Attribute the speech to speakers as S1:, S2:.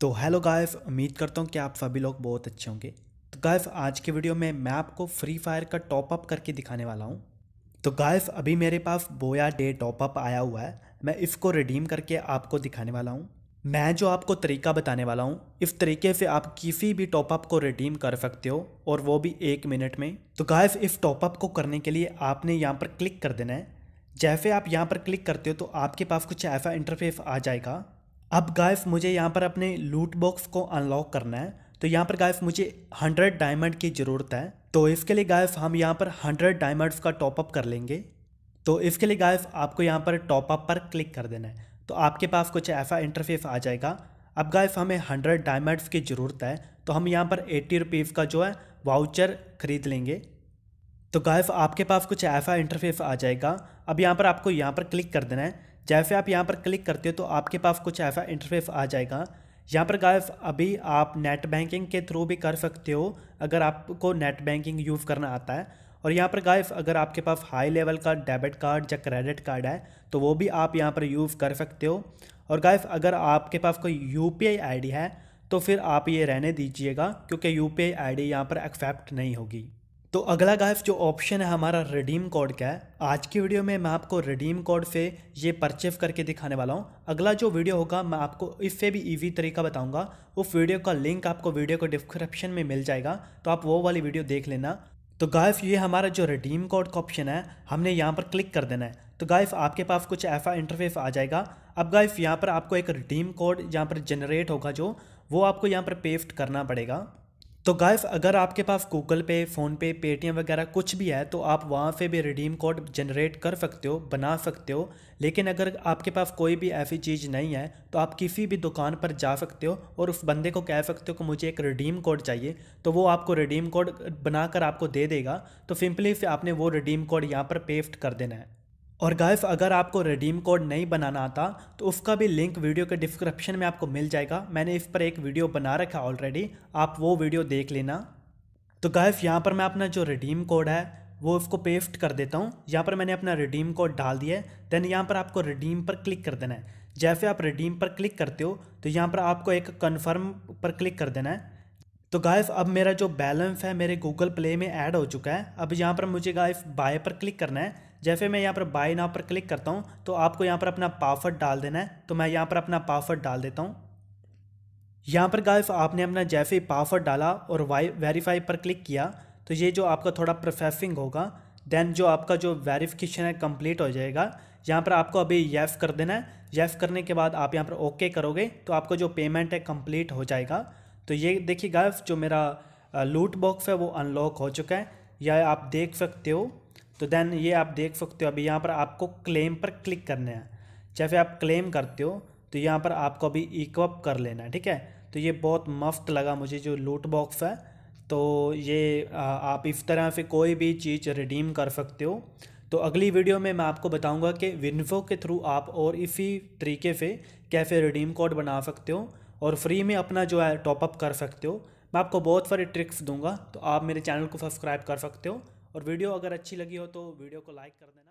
S1: तो हेलो गायफ उम्मीद करता हूँ कि आप सभी लोग बहुत अच्छे होंगे तो गायफ आज के वीडियो में मैं आपको फ्री फायर का टॉपअप करके दिखाने वाला हूँ तो गायफ अभी मेरे पास बोया डे टॉपअप आया हुआ है मैं इसको रिडीम करके आपको दिखाने वाला हूँ मैं जो आपको तरीका बताने वाला हूँ इस तरीके से आप किसी भी टॉपअप को रिडीम कर सकते हो और वो भी एक मिनट में तो गायफ इस टॉपअप को करने के लिए आपने यहाँ पर क्लिक कर देना है जैसे आप यहाँ पर क्लिक करते हो तो आपके पास कुछ ऐसा इंटरफेस आ जाएगा अब गाइस मुझे यहाँ पर अपने लूट बॉक्स को अनलॉक करना है तो यहाँ पर गाइस मुझे हंड्रेड डायमंड की ज़रूरत है तो इसके लिए गाइस हम यहाँ पर हंड्रेड डायमंड्स का टॉपअप कर लेंगे तो इसके लिए गाइस आपको यहाँ पर टॉपअप पर क्लिक कर देना है तो आपके पास कुछ ऐसा इंटरफेस आ जाएगा अब गाइस हमें हंड्रेड डायमंड्स की ज़रूरत है तो हम यहाँ पर एट्टी रुपीज़ का जो है वाउचर ख़रीद लेंगे तो गाइस आपके पास कुछ ऐसा इंटरफेस आ जाएगा अब यहाँ पर आपको यहाँ पर क्लिक कर देना है जैसे आप यहाँ पर क्लिक करते हो तो आपके पास कुछ ऐसा इंटरफेस आ जाएगा यहाँ पर गाइस अभी आप नेट बैंकिंग के थ्रू भी कर सकते हो अगर आपको नेट बैंकिंग यूज़ करना आता है और यहाँ पर गाइस अगर आपके पास हाई लेवल का डेबिट कार्ड या क्रेडिट कार्ड है तो वो भी आप यहाँ पर यूज़ कर सकते हो और गाइस अगर आपके पास कोई यू पी है तो फिर आप ये रहने दीजिएगा क्योंकि U P I I D यहाँ पर एक्सेप्ट नहीं होगी तो अगला गायफ जो ऑप्शन है हमारा रिडीम कोड का है आज की वीडियो में मैं आपको रिडीम कोड से ये परचेज करके दिखाने वाला हूँ अगला जो वीडियो होगा मैं आपको इससे भी ईजी तरीका बताऊँगा उस वीडियो का लिंक आपको वीडियो को डिस्क्रिप्शन में मिल जाएगा तो आप वो वाली वीडियो देख लेना तो गायफ़ ये हमारा जो रिडीम कोड का ऑप्शन है हमने यहाँ पर क्लिक कर देना है तो गायफ आपके पास कुछ ऐसा इंटरफेस आ जाएगा अब गाइफ यहाँ पर आपको एक रिडीम कोड यहाँ पर जनरेट होगा जो वो आपको यहाँ पर पेस्ट करना पड़ेगा तो गाइस अगर आपके पास गूगल पे फ़ोनपे पेटीएम वगैरह कुछ भी है तो आप वहाँ पे भी रिडीम कोड जनरेट कर सकते हो बना सकते हो लेकिन अगर आपके पास कोई भी ऐसी चीज़ नहीं है तो आप किसी भी दुकान पर जा सकते हो और उस बंदे को कह सकते हो कि मुझे एक रिडीम कोड चाहिए तो वो आपको रिडीम कोड बनाकर आपको दे देगा तो सिंपली से आपने वो रिडीम कोड यहाँ पर पेस्ट कर देना है और गाइस अगर आपको रिडीम कोड नहीं बनाना आता तो उसका भी लिंक वीडियो के डिस्क्रिप्शन में आपको मिल जाएगा मैंने इस पर एक वीडियो बना रखा ऑलरेडी आप वो वीडियो देख लेना तो गाइस यहाँ पर मैं अपना जो रिडीम कोड है वो इसको पेस्ट कर देता हूँ यहाँ पर मैंने अपना रिडीम कोड डाल दिया है देन यहाँ पर आपको रिडीम पर क्लिक कर देना है जैसे आप रिडीम पर क्लिक करते हो तो यहाँ पर आपको एक कन्फर्म पर क्लिक कर देना है तो गाइस अब मेरा जो बैलेंस है मेरे गूगल प्ले में ऐड हो चुका है अब यहाँ पर मुझे गाइस बाय पर क्लिक करना है जैसे मैं यहाँ पर बाय नाव पर क्लिक करता हूँ तो आपको यहाँ पर अपना पासवर्ड डाल देना है तो मैं यहाँ पर अपना पासवर्ड डाल देता हूँ यहाँ पर गाइफ आपने अपना जैसे ही पासवर्ड डाला और वाई वेरीफाई पर क्लिक किया तो ये जो आपका थोड़ा प्रोसेसिंग होगा देन जो आपका जो वेरिफिकेशन है कंप्लीट हो जाएगा यहाँ पर आपको अभी येफ कर देना है येफ करने के बाद आप यहाँ पर ओके करोगे तो आपका जो पेमेंट है कंप्लीट हो जाएगा तो ये देखिए गाइफ जो मेरा लूट बॉक्स है वो अनलॉक हो चुका है यह आप देख सकते हो तो देन ये आप देख सकते हो अभी यहाँ पर आपको क्लेम पर क्लिक करना है चाहे आप क्लेम करते हो तो यहाँ पर आपको अभी इक्वअप कर लेना है ठीक है तो ये बहुत मुफ्त लगा मुझे जो लूट बॉक्स है तो ये आप इस तरह से कोई भी चीज़ रिडीम कर सकते हो तो अगली वीडियो में मैं आपको बताऊंगा कि विनफो के थ्रू आप और इसी तरीके से कैसे रिडीम कोड बना सकते हो और फ्री में अपना जो है टॉपअप कर सकते हो मैं आपको बहुत सारे ट्रिक्स दूंगा तो आप मेरे चैनल को सब्सक्राइब कर सकते हो और वीडियो अगर अच्छी लगी हो तो वीडियो को लाइक कर देना